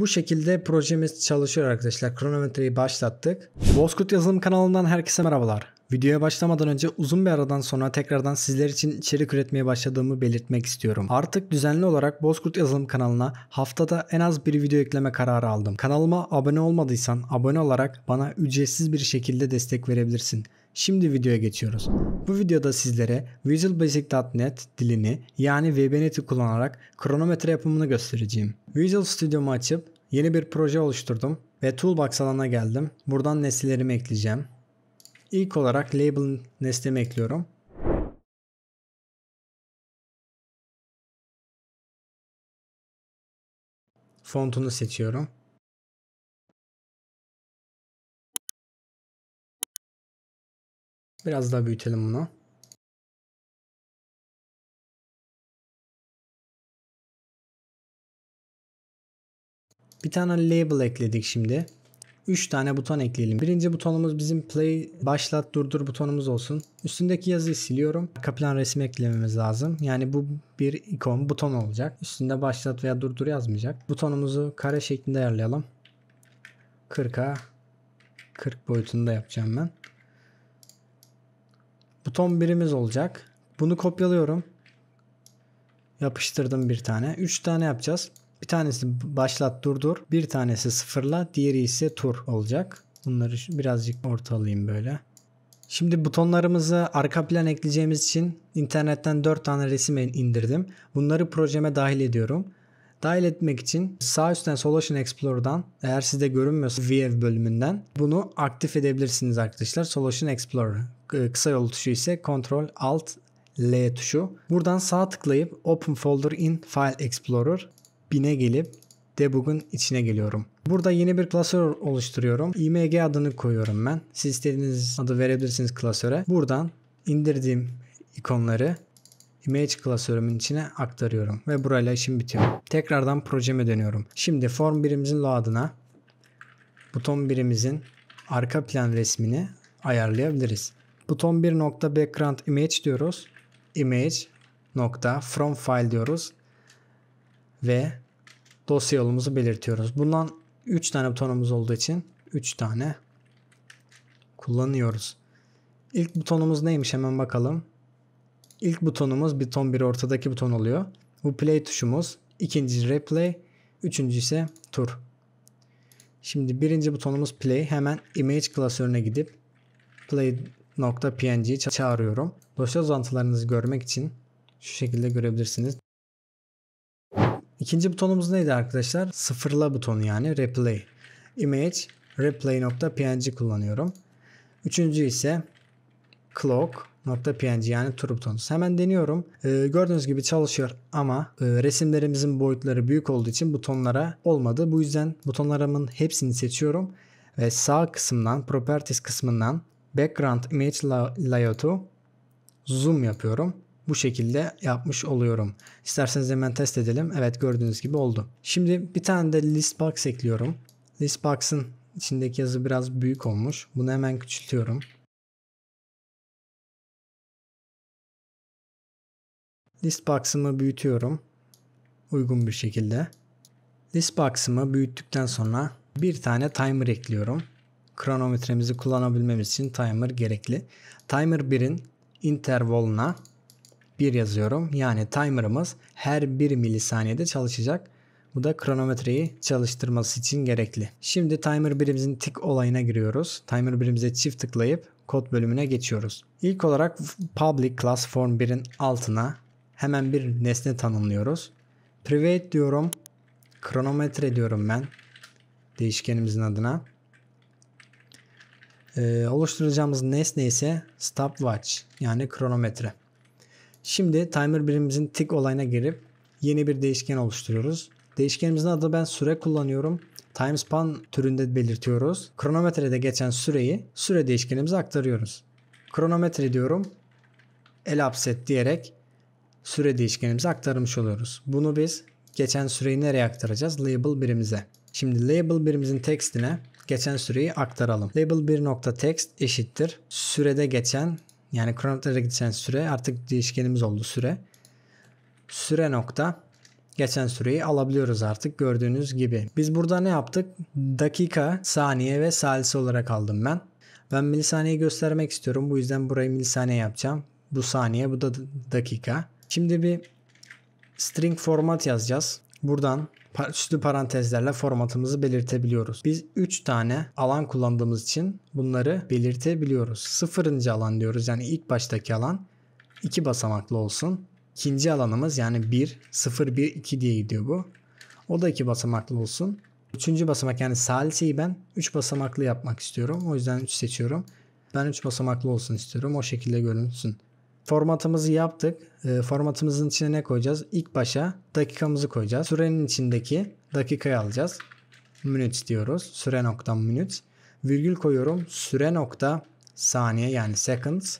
Bu şekilde projemiz çalışıyor arkadaşlar. Kronometreyi başlattık. Bozkurt Yazılım kanalından herkese merhabalar. Videoya başlamadan önce uzun bir aradan sonra tekrardan sizler için içerik üretmeye başladığımı belirtmek istiyorum. Artık düzenli olarak Bozkurt Yazılım kanalına haftada en az bir video ekleme kararı aldım. Kanalıma abone olmadıysan abone olarak bana ücretsiz bir şekilde destek verebilirsin. Şimdi videoya geçiyoruz. Bu videoda sizlere Visual Basic.net dilini yani VBNet'i kullanarak kronometre yapımını göstereceğim. Visual Studio'mu açıp yeni bir proje oluşturdum ve Toolbox alanına geldim. Buradan nesnelerimi ekleyeceğim. İlk olarak Label nesnemi ekliyorum. Fontunu seçiyorum. Biraz daha büyütelim bunu. Bir tane label ekledik şimdi. 3 tane buton ekleyelim. Birinci butonumuz bizim play, başlat, durdur butonumuz olsun. Üstündeki yazıyı siliyorum. Kaplan resim eklememiz lazım. Yani bu bir ikon buton olacak. Üstünde başlat veya durdur yazmayacak. Butonumuzu kare şeklinde ayarlayalım. 40'a 40 boyutunda yapacağım ben. Buton birimiz olacak. Bunu kopyalıyorum. Yapıştırdım bir tane. 3 tane yapacağız. Bir tanesi başlat durdur. Bir tanesi sıfırla. Diğeri ise tur olacak. Bunları birazcık ortalayayım böyle. Şimdi butonlarımızı arka plan ekleyeceğimiz için internetten 4 tane resim indirdim. Bunları projeme dahil ediyorum. Dahil etmek için sağ üstten Solution Explorer'dan eğer sizde görünmüyorsa VF bölümünden bunu aktif edebilirsiniz arkadaşlar. Solution Explorer e, kısa yol tuşu ise Ctrl Alt L tuşu. Buradan sağ tıklayıp Open Folder in File Explorer bine gelip debug'un içine geliyorum. Burada yeni bir klasör oluşturuyorum. img adını koyuyorum ben. Siz istediğiniz adı verebilirsiniz klasöre. Buradan indirdiğim ikonları image klasörümün içine aktarıyorum ve burayla işim bitiyor. Tekrardan projeme dönüyorum. Şimdi form birimizin load'ına buton birimizin arka plan resmini ayarlayabiliriz. Buton 1 nokta background image diyoruz. Image nokta from file diyoruz. Ve dosya yolumuzu belirtiyoruz. Bundan 3 tane butonumuz olduğu için 3 tane kullanıyoruz. İlk butonumuz neymiş hemen bakalım. İlk butonumuz buton 1 ortadaki buton oluyor. Bu play tuşumuz. ikinci replay. Üçüncü ise tur. Şimdi birinci butonumuz play. Hemen image klasörüne gidip play .png'yi çağırıyorum. Dosya uzantılarınızı görmek için şu şekilde görebilirsiniz. İkinci butonumuz neydi arkadaşlar? Sıfırla butonu yani replay. Image replay.png kullanıyorum. Üçüncü ise clock.png yani tur butonu. Hemen deniyorum. Ee, gördüğünüz gibi çalışıyor ama e, resimlerimizin boyutları büyük olduğu için butonlara olmadı. Bu yüzden butonlarımın hepsini seçiyorum ve sağ kısımdan properties kısmından background image layout'u zoom yapıyorum. Bu şekilde yapmış oluyorum. İsterseniz hemen test edelim. Evet gördüğünüz gibi oldu. Şimdi bir tane de list box ekliyorum. List box'ın içindeki yazı biraz büyük olmuş. Bunu hemen küçültüyorum. List box'ımı büyütüyorum. Uygun bir şekilde. List box'ımı büyüttükten sonra bir tane timer ekliyorum kronometremizi kullanabilmemiz için timer gerekli. Timer 1'in intervalına 1 yazıyorum. Yani timer'ımız her 1 milisaniyede çalışacak. Bu da kronometreyi çalıştırması için gerekli. Şimdi timer birimizin tik olayına giriyoruz. Timer birimize çift tıklayıp kod bölümüne geçiyoruz. İlk olarak public class form 1'in altına hemen bir nesne tanımlıyoruz. Private diyorum. Kronometre diyorum ben. Değişkenimizin adına. Ee, oluşturacağımız nesne ise stopwatch yani kronometre. Şimdi timer birimimizin tick olayına girip yeni bir değişken oluşturuyoruz. Değişkenimizin adı ben süre kullanıyorum. Time span türünde belirtiyoruz. Kronometrede geçen süreyi süre değişkenimize aktarıyoruz. Kronometre diyorum. Elapset diyerek süre değişkenimize aktarmış oluyoruz. Bunu biz geçen süreyi nereye aktaracağız? Label birimize. Şimdi label birimizin tekstine geçen süreyi aktaralım. Label 1.text eşittir. Sürede geçen yani kronometrede geçen süre artık değişkenimiz oldu süre. Süre nokta geçen süreyi alabiliyoruz artık gördüğünüz gibi. Biz burada ne yaptık? Dakika, saniye ve salise olarak aldım ben. Ben milisaniye göstermek istiyorum. Bu yüzden burayı milisaniye yapacağım. Bu saniye, bu da dakika. Şimdi bir string format yazacağız. Buradan üstü parantezlerle formatımızı belirtebiliyoruz. Biz 3 tane alan kullandığımız için bunları belirtebiliyoruz. Sıfırıncı alan diyoruz yani ilk baştaki alan 2 basamaklı olsun. İkinci alanımız yani 1, 0, 1, 2 diye gidiyor bu. O da 2 basamaklı olsun. Üçüncü basamak yani saliseyi ben 3 basamaklı yapmak istiyorum. O yüzden 3 seçiyorum. Ben 3 basamaklı olsun istiyorum. O şekilde görünsün. Formatımızı yaptık. E, formatımızın içine ne koyacağız? İlk başa dakikamızı koyacağız. Sürenin içindeki dakikayı alacağız. Minutes diyoruz. Süre nokta minutes. Virgül koyuyorum. Süre nokta saniye yani seconds.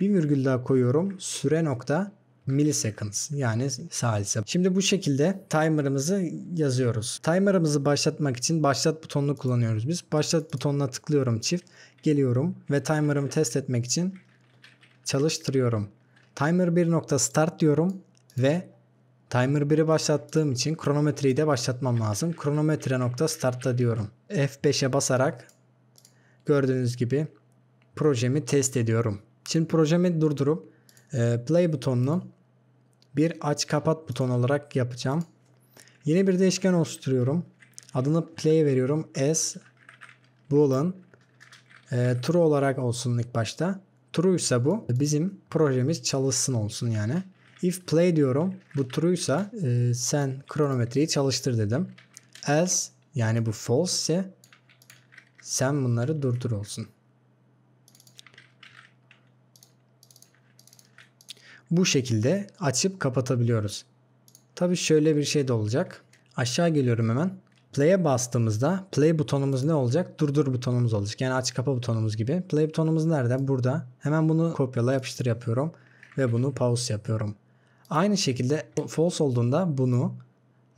Bir virgül daha koyuyorum. Süre nokta milliseconds yani salise. Şimdi bu şekilde timer'ımızı yazıyoruz. Timer'ımızı başlatmak için başlat butonunu kullanıyoruz biz. Başlat butonuna tıklıyorum çift. Geliyorum ve timer'ımı test etmek için çalıştırıyorum. Timer 1.start diyorum ve Timer 1'i başlattığım için kronometreyi de başlatmam lazım. Kronometre nokta startta diyorum. F5'e basarak gördüğünüz gibi projemi test ediyorum. Şimdi projemi durdurup e, play butonunu bir aç kapat buton olarak yapacağım. Yeni bir değişken oluşturuyorum. Adını play veriyorum. S boolean e, true olarak olsun ilk başta. True ise bu bizim projemiz çalışsın olsun yani. If play diyorum bu true ise sen kronometreyi çalıştır dedim. Else yani bu false ise sen bunları durdur olsun. Bu şekilde açıp kapatabiliyoruz. Tabi şöyle bir şey de olacak. Aşağı geliyorum hemen. Play'e bastığımızda play butonumuz ne olacak? Durdur butonumuz olacak. Yani aç kapa butonumuz gibi. Play butonumuz nerede? Burada. Hemen bunu kopyala yapıştır yapıyorum. Ve bunu pause yapıyorum. Aynı şekilde false olduğunda bunu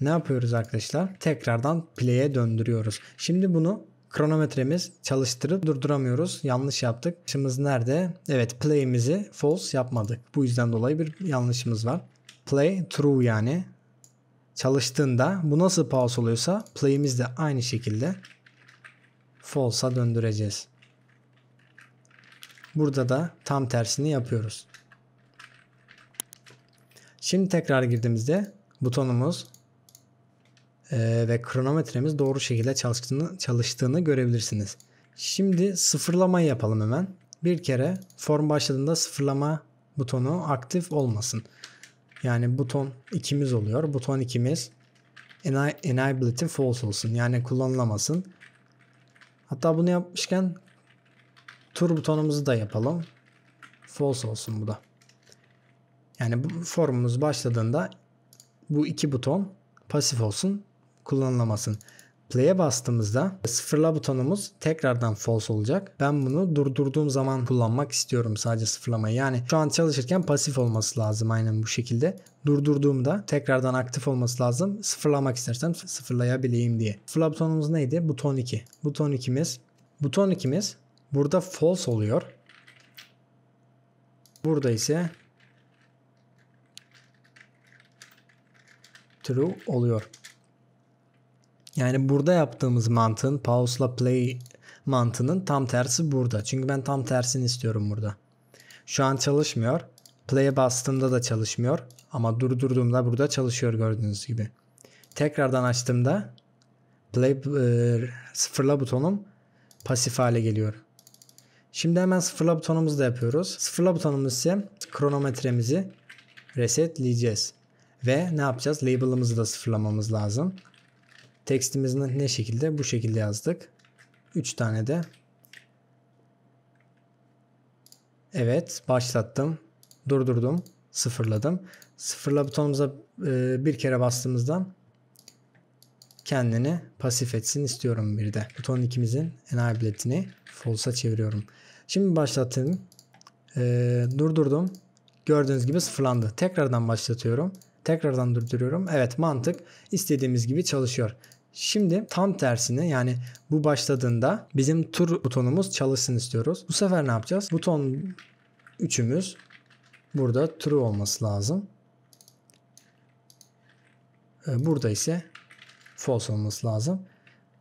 ne yapıyoruz arkadaşlar? Tekrardan play'e döndürüyoruz. Şimdi bunu kronometremiz çalıştırıp durduramıyoruz. Yanlış yaptık. Yanlışımız nerede? Evet play'imizi false yapmadık. Bu yüzden dolayı bir yanlışımız var. Play true yani çalıştığında bu nasıl pause oluyorsa play'imiz de aynı şekilde false'a döndüreceğiz. Burada da tam tersini yapıyoruz. Şimdi tekrar girdiğimizde butonumuz e, ve kronometremiz doğru şekilde çalıştığını, çalıştığını görebilirsiniz. Şimdi sıfırlamayı yapalım hemen. Bir kere form başladığında sıfırlama butonu aktif olmasın. Yani buton ikimiz oluyor. Buton ikimiz enable'ı false olsun. Yani kullanılamasın. Hatta bunu yapmışken tur butonumuzu da yapalım. False olsun bu da. Yani bu formumuz başladığında bu iki buton pasif olsun kullanılamasın. Play'e bastığımızda sıfırla butonumuz tekrardan false olacak. Ben bunu durdurduğum zaman kullanmak istiyorum sadece sıfırlamayı. Yani şu an çalışırken pasif olması lazım aynen bu şekilde. Durdurduğumda tekrardan aktif olması lazım. Sıfırlamak istersem sıfırlayabileyim diye. Sıfırla butonumuz neydi? Buton 2. Buton 2'miz. Buton 2'miz burada false oluyor. Burada ise true oluyor. Yani burada yaptığımız mantığın pause'la play mantığının tam tersi burada. Çünkü ben tam tersini istiyorum burada. Şu an çalışmıyor. Play'e bastığımda da çalışmıyor. Ama durdurduğumda burada çalışıyor gördüğünüz gibi. Tekrardan açtığımda play e, sıfırla butonum pasif hale geliyor. Şimdi hemen sıfırla butonumuzu da yapıyoruz. Sıfırla butonumuz ise kronometremizi resetleyeceğiz. Ve ne yapacağız? Label'ımızı da sıfırlamamız lazım. Tekstimizin ne şekilde? Bu şekilde yazdık. 3 tane de. Evet başlattım. Durdurdum. Sıfırladım. Sıfırla butonumuza e, bir kere bastığımızdan kendini pasif etsin istiyorum bir de. Buton ikimizin enabletini false'a çeviriyorum. Şimdi başlattım. E, durdurdum. Gördüğünüz gibi sıfırlandı. Tekrardan başlatıyorum. Tekrardan durduruyorum. Evet mantık istediğimiz gibi çalışıyor. Şimdi tam tersini yani bu başladığında bizim tur butonumuz çalışsın istiyoruz. Bu sefer ne yapacağız? Buton 3'ümüz burada true olması lazım. Ee, burada ise false olması lazım.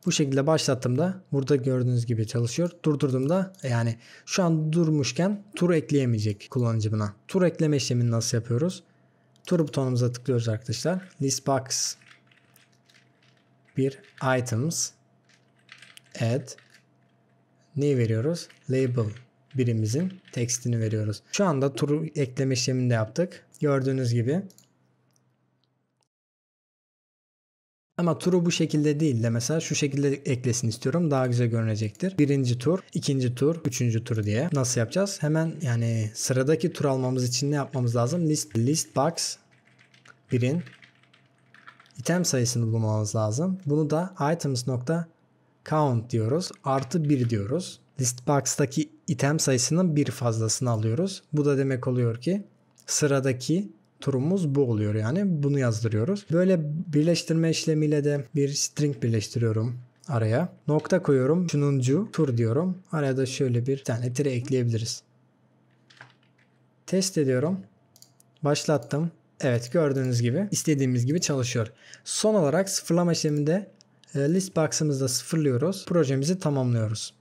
Bu şekilde başlattığımda burada gördüğünüz gibi çalışıyor. Durdurduğumda yani şu an durmuşken tur ekleyemeyecek kullanıcı buna. Tur ekleme işlemini nasıl yapıyoruz? Tur butonumuza tıklıyoruz arkadaşlar. List box bir items add neyi veriyoruz? Label birimizin tekstini veriyoruz. Şu anda turu ekleme işlemini de yaptık. Gördüğünüz gibi Ama turu bu şekilde değil de mesela şu şekilde eklesin istiyorum. Daha güzel görünecektir. Birinci tur, ikinci tur, üçüncü tur diye. Nasıl yapacağız? Hemen yani sıradaki tur almamız için ne yapmamız lazım? List, list box birin item sayısını bulmamız lazım. Bunu da items nokta count diyoruz. Artı bir diyoruz. List box'taki item sayısının bir fazlasını alıyoruz. Bu da demek oluyor ki sıradaki turumuz bu oluyor yani. Bunu yazdırıyoruz. Böyle birleştirme işlemiyle de bir string birleştiriyorum araya. Nokta koyuyorum. Şununcu tur diyorum. Araya da şöyle bir tane tire ekleyebiliriz. Test ediyorum. Başlattım. Evet gördüğünüz gibi istediğimiz gibi çalışıyor. Son olarak sıfırlama işleminde e, list box'ımızda sıfırlıyoruz. Projemizi tamamlıyoruz.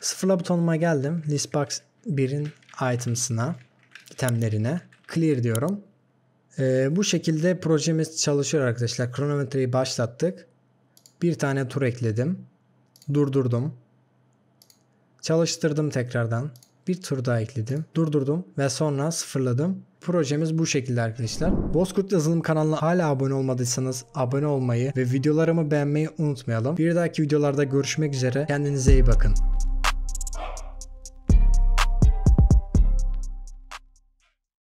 Sıfırla butonuma geldim. List box 1'in items'ına, itemlerine Clear diyorum. Ee, bu şekilde projemiz çalışıyor arkadaşlar. Kronometreyi başlattık. Bir tane tur ekledim. Durdurdum. Çalıştırdım tekrardan. Bir tur daha ekledim. Durdurdum ve sonra sıfırladım. Projemiz bu şekilde arkadaşlar. Bozkurt Yazılım kanalına hala abone olmadıysanız abone olmayı ve videolarımı beğenmeyi unutmayalım. Bir dahaki videolarda görüşmek üzere. Kendinize iyi bakın.